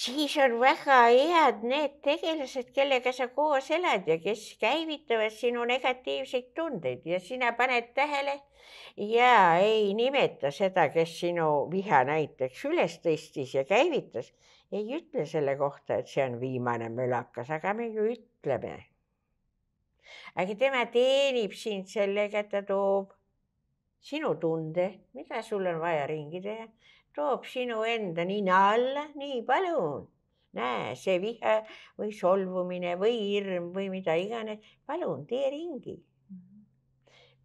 siis on väga head need tegelased, kellega sa koos elad ja kes käivitavad sinu negatiivseid tundeid ja sina paned tähele ja ei nimeta seda, kes sinu viha näiteks üles tõstis ja käivitas, ei ütle selle kohta, et see on viimane mölakas, aga me ju ütleme. aga tema teenib sind sellega, et ta toob sinu tunde, mida sul on vaja ringi teha, toob sinu enda nina alla, nii palun. näe, see viha või solvumine või hirm või mida iganes, palun tee ringi. Mhm.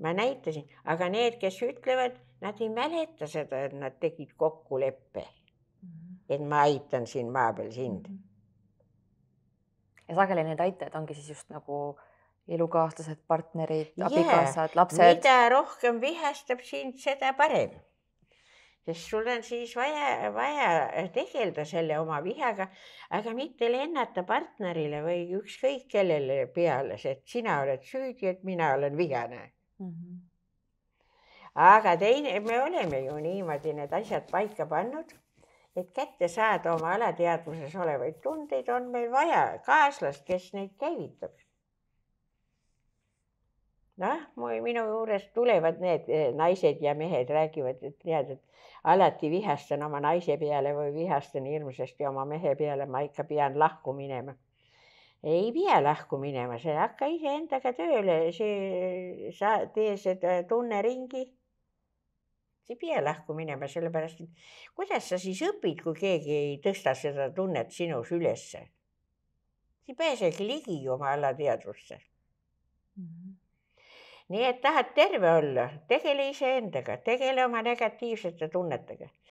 ma näitasin, aga need, kes ütlevad, nad ei mäleta seda, et nad tegid kokkuleppe. Mhm. et ma aitan siin maa peal sind. Mhm. ja sageli need aitajad ongi siis just nagu elukaaslased, partnerid, abikaasad yeah., lapsed. mida rohkem vihastab sind, seda parem. sest sul on siis vaja, vaja tegeleda selle oma vihaga, aga mitte lennata partnerile või ükskõik kellele peale, sest sina oled süüdi, et mina olen vihane mm. -hmm aga teine, me oleme ju niimoodi need asjad paika pannud, et kätte saada oma alateadvuses olevaid tundeid on meil vaja kaaslast, kes neid käivitab noh, minu juures tulevad need eh, naised ja mehed räägivad, et tead, et alati vihastan oma naise peale või vihastan hirmsasti oma mehe peale, ma ikka pean lahku minema. ei pea lahku minema, sa hakka iseendaga tööle, see, sa tee seda tunne ringi. sa ei pea lahku minema, sellepärast et kuidas sa siis õpid, kui keegi ei tõsta seda tunnet sinus ülesse? sa ei pääsegi ligi oma alateadvusse mm. -hmm nii et tahad terve olla, tegele iseendaga, tegele oma negatiivsete tunnetega.